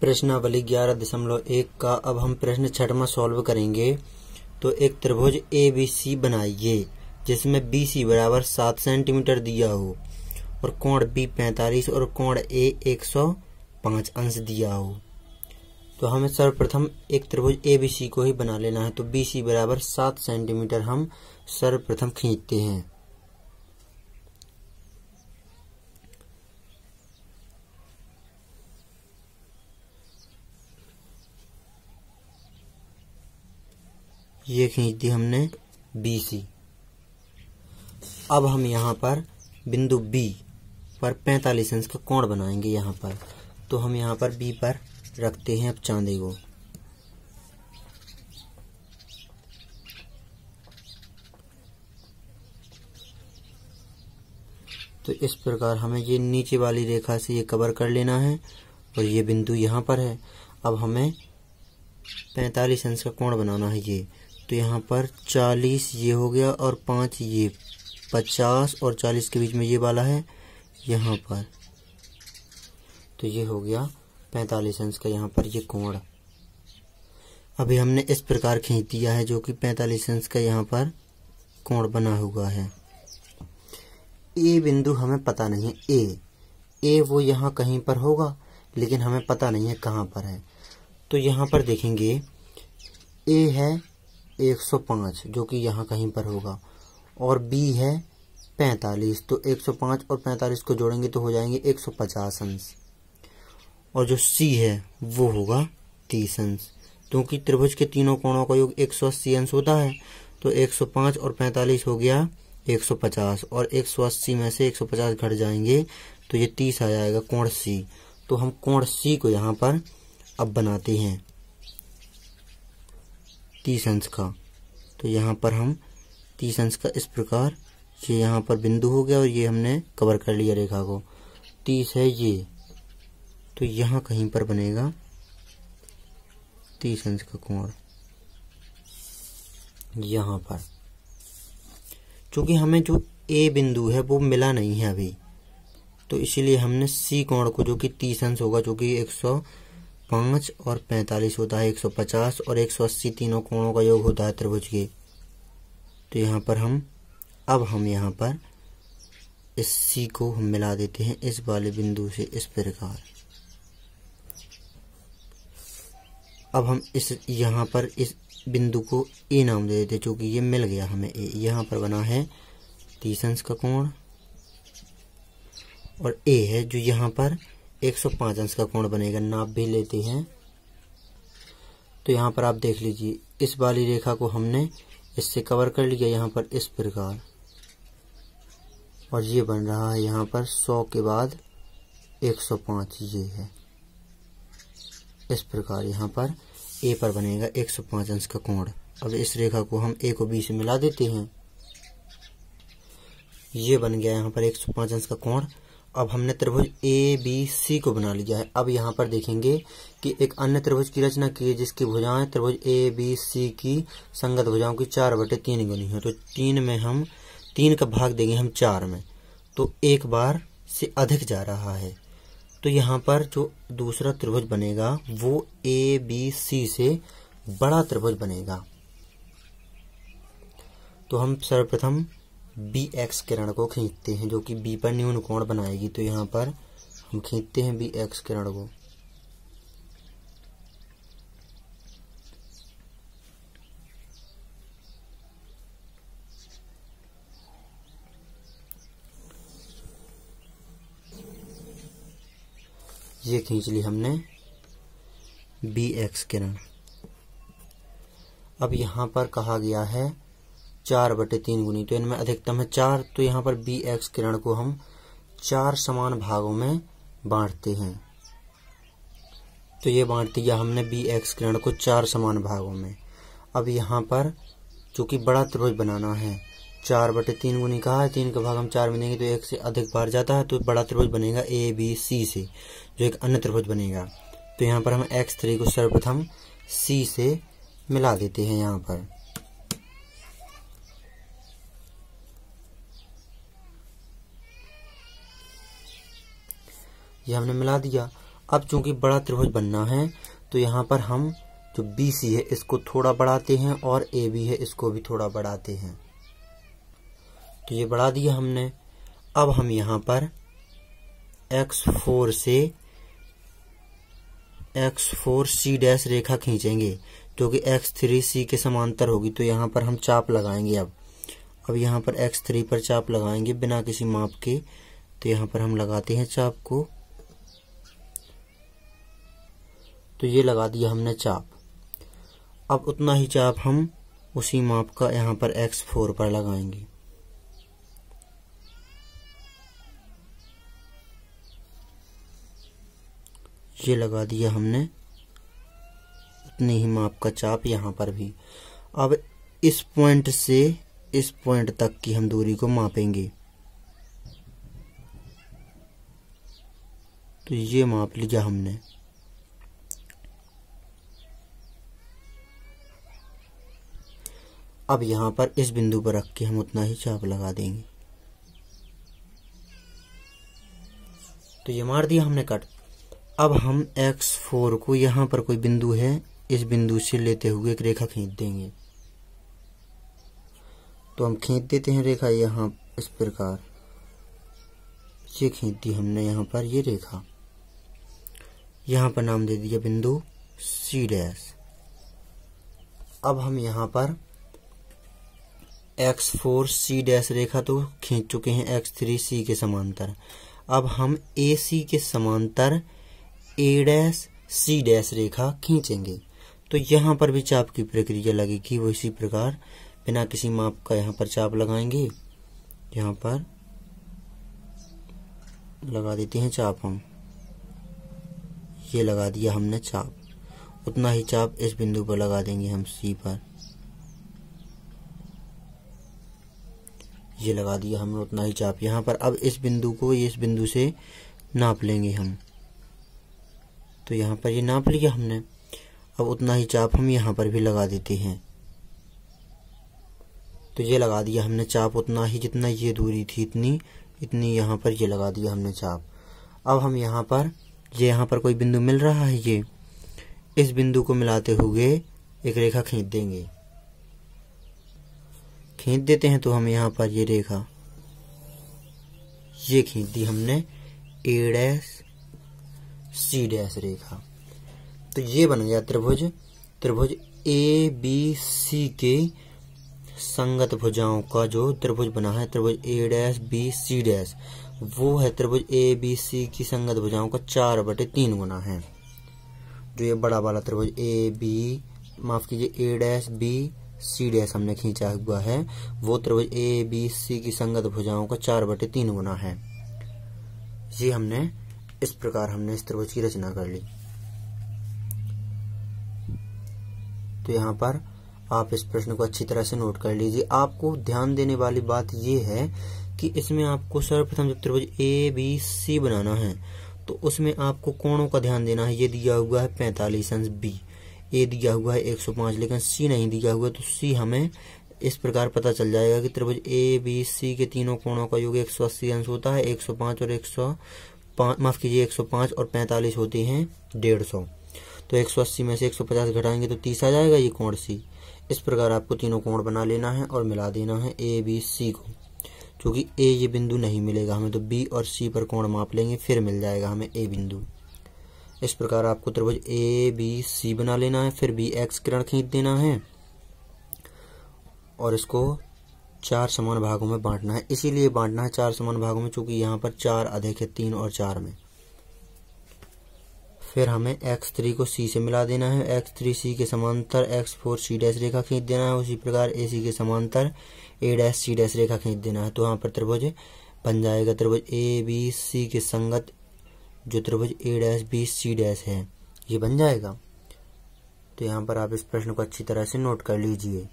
प्रश्नावली ग्यारह दशमलव एक का अब हम प्रश्न छठवा सॉल्व करेंगे तो एक त्रिभुज ए बी सी बनाइए जिसमें बी सी बराबर सात सेंटीमीटर दिया हो और कोण बी पैंतालीस और कोण ए एक सौ पांच अंश दिया हो तो हमें सर्वप्रथम एक त्रिभुज ए बी सी को ही बना लेना है तो बी सी बराबर सात सेंटीमीटर हम सर्वप्रथम खींचते हैं ये खींच दी हमने बी सी अब हम यहाँ पर बिंदु बी पर 45 अंश का कोण बनाएंगे यहाँ पर तो हम यहाँ पर बी पर रखते हैं अब चांदे को तो इस प्रकार हमें ये नीचे वाली रेखा से ये कवर कर लेना है और ये बिंदु यहाँ पर है अब हमें 45 अंश का कोण बनाना है ये तो यहाँ पर चालीस ये हो गया और पाँच ये पचास और चालीस के बीच में ये वाला है यहाँ पर तो ये हो गया पैंतालीस अंश का यहाँ पर ये कोण अभी हमने इस प्रकार खींच दिया है जो कि पैंतालीस अंश का यहाँ पर कोण बना हुआ है ए बिंदु हमें पता नहीं है ए ए वो यहाँ कहीं पर होगा लेकिन हमें पता नहीं है कहाँ पर है तो यहाँ पर देखेंगे ए है 105 जो कि यहाँ कहीं पर होगा और बी है 45 तो 105 और 45 को जोड़ेंगे तो हो जाएंगे 150 अंश और जो सी है वो होगा 30 अंश क्योंकि त्रिभुज के तीनों कोणों का योग 180 अंश होता है तो 105 और 45 हो गया 150 और 180 में से 150 घट जाएंगे तो ये 30 आ जाएगा कोण सी तो हम कोण सी को यहाँ पर अब बनाते हैं तीस अंश का तो यहाँ पर हम तीस अंश का इस प्रकार ये यहाँ पर बिंदु हो गया और ये हमने कवर कर लिया रेखा को तीस है ये तो यहाँ कहीं पर बनेगा तीस अंश का कोण यहाँ पर क्योंकि हमें जो ए बिंदु है वो मिला नहीं है अभी तो इसीलिए हमने सी कोण को जो कि तीस अंश होगा जो कि एक सौ पाँच और पैंतालीस होता है एक सौ पचास और एक सौ अस्सी तीनों कोणों का योग होता है त्रिभुज के तो यहाँ पर हम अब हम यहाँ पर इस सी को हम मिला देते हैं इस वाले बिंदु से इस प्रकार अब हम इस यहाँ पर इस बिंदु को ए नाम दे देते चूँकि ये मिल गया हमें ए यहाँ पर बना है तीस अंश का कोण और ए है जो यहाँ पर 105 अंश का कोण बनेगा नाप भी लेते हैं तो यहाँ पर आप देख लीजिए इस वाली रेखा को हमने इससे कवर कर लिया यहाँ पर इस प्रकार और ये बन रहा है यहाँ पर 100 के बाद 105 ये है इस प्रकार यहाँ पर ए पर बनेगा 105 अंश का कोण अब इस रेखा को हम ए को बी से मिला देते हैं ये बन गया यहाँ पर 105 अंश का कोण अब हमने त्रिभुज ए बी सी को बना लिया है अब यहाँ पर देखेंगे कि एक अन्य त्रिभुज की रचना की है जिसकी भुजाएं त्रिभुज ए बी सी की संगत भुजाओं की चार बटे तीन गुनी है तो तीन में हम तीन का भाग देंगे हम चार में तो एक बार से अधिक जा रहा है तो यहाँ पर जो दूसरा त्रिभुज बनेगा वो ए बी सी से बड़ा त्रिभुज बनेगा तो हम सर्वप्रथम बी एक्स किरण को खींचते हैं जो कि बी पर न्यून कोण बनाएगी तो यहां पर हम खींचते हैं बी एक्स किरण को ये खींच ली हमने बी एक्स किरण अब यहां पर कहा गया है चार बटे तीन गुनी तो इनमें अधिकतम है चार तो यहाँ पर बी एक्स किरण को हम चार समान भागों में बांटते हैं तो ये बांट दिया हमने बी एक्स किरण को चार समान भागों में अब यहाँ पर चूंकि बड़ा त्रिभुज बनाना है चार बटे तीन गुनी कहा है तीन का भाग हम चार बनेंगे तो एक से अधिक बार जाता है तो बड़ा त्रिभुज बनेगा ए बी सी से जो एक अन्य त्रिभुज बनेगा तो यहाँ पर हम एक्स थ्री को सर्वप्रथम सी से मिला देते हैं यहाँ पर ये हमने मिला दिया अब चूंकि बड़ा त्रिभुज बनना है तो यहाँ पर हम जो बी सी है इसको थोड़ा बढ़ाते हैं और ए बी है इसको भी थोड़ा बढ़ाते हैं तो ये बढ़ा दिया हमने अब हम यहाँ पर एक्स फोर से एक्स फोर सी डैश रेखा खींचेंगे जो कि एक्स थ्री सी के समांतर होगी तो यहाँ पर हम चाप लगाएंगे अब अब यहाँ पर एक्स थ्री पर चाप लगाएंगे बिना किसी माप के तो यहाँ पर हम लगाते हैं चाप को तो ये लगा दिया हमने चाप अब उतना ही चाप हम उसी माप का यहाँ पर एक्स फोर पर लगाएंगे ये लगा दिया हमने उतनी ही माप का चाप यहाँ पर भी अब इस पॉइंट से इस पॉइंट तक की हम दूरी को मापेंगे तो ये माप लिया हमने अब यहाँ पर इस बिंदु पर रख के हम उतना ही चाप लगा देंगे तो ये मार दिया हमने कट अब हम x4 को यहाँ पर कोई बिंदु है इस बिंदु से लेते हुए एक रेखा खींच देंगे तो हम खींच देते हैं रेखा यहाँ इस प्रकार ये खींच दी हमने यहाँ पर ये रेखा यहाँ पर नाम दे दिया बिंदु सी डैस अब हम यहाँ पर एक्स फोर सी डैश रेखा तो खींच चुके हैं एक्स थ्री सी के समांतर अब हम ए सी के समांतर ए डैश सी डैश रेखा खींचेंगे तो यहाँ पर भी चाप की प्रक्रिया लगेगी वो इसी प्रकार बिना किसी माप का यहाँ पर चाप लगाएंगे यहाँ पर लगा देते हैं चाप हम ये लगा दिया हमने चाप उतना ही चाप इस बिंदु पर लगा देंगे हम सी पर ये लगा दिया हमने उतना ही चाप यहाँ पर अब इस बिंदु को ये इस बिंदु से नाप लेंगे हम तो यहाँ पर ये नाप लिया हमने अब उतना ही चाप हम यहाँ पर भी लगा देते हैं तो ये लगा दिया हमने चाप उतना ही जितना ये दूरी थी इतनी इतनी यहाँ पर ये लगा दिया हमने चाप अब हम यहाँ पर ये यहाँ पर कोई बिंदु मिल रहा है ये इस बिंदु को मिलाते हुए एक रेखा खींच देंगे खींच देते हैं तो हम यहाँ पर ये रेखा ये खींच दी हमने ए डैस सी डैस रेखा तो ये बन गया त्रिभुज त्रिभुज ए बी सी के संगत भुजाओं का जो त्रिभुज बना है त्रिभुज A dash B C dash वो है त्रिभुज ए बी सी की संगत भुजाओं का चार बटे तीन गुना है जो ये बड़ा वाला त्रिभुज ए बी माफ कीजिए A dash B C dash हमने खींचा हुआ है वो त्रिभुज ए बी सी की संगत भुजाओं का चार बटे तीन गुना है ये हमने इस प्रकार हमने इस त्रिभुज की रचना कर ली तो यहाँ पर आप इस प्रश्न को अच्छी तरह से नोट कर लीजिए आपको ध्यान देने वाली बात यह है कि इसमें आपको सर्वप्रथम जब त्रिभुज ए बी सी बनाना है तो उसमें आपको कोणों का ध्यान देना है ये दिया हुआ है पैंतालीस अंश बी ए दिया हुआ है एक सौ पाँच लेकिन सी नहीं दिया हुआ तो सी हमें इस प्रकार पता चल जाएगा कि त्रिभुज ए बी सी के तीनों कोणों का योग एक सौ अस्सी अंश होता है एक सौ पाँच और एक सौ पाँच माफ़ कीजिए एक सौ पाँच और पैंतालीस होती हैं डेढ़ सौ तो एक सौ अस्सी में से एक सौ पचास घटाएंगे तो तीस आ जाएगा ये कोण सी इस प्रकार आपको तीनों कोण बना लेना है और मिला देना है ए बी सी को क्योंकि ए ये बिंदु नहीं मिलेगा हमें तो बी और सी पर कोण माप लेंगे फिर मिल जाएगा हमें ए बिंदु इस प्रकार आपको त्रिभुज ए बी सी बना लेना है फिर बी एक्स किरण खींच देना है और इसको चार समान भागों में बांटना है इसीलिए बांटना है चार समान भागों में चूंकि यहाँ पर चार अधिक है तीन और चार में फिर हमें एक्स थ्री को सी से मिला देना है एक्स थ्री सी के समांतर एक्स फोर सी डैश रेखा खींच देना है उसी प्रकार ए सी के समांतर ए डैश सी डैश रेखा खींच देना है तो यहाँ पर त्रिभुज बन जाएगा त्रिभुज ए बी सी के संगत जो त्रिभुज A dash B C dash है ये बन जाएगा तो यहाँ पर आप इस प्रश्न को अच्छी तरह से नोट कर लीजिए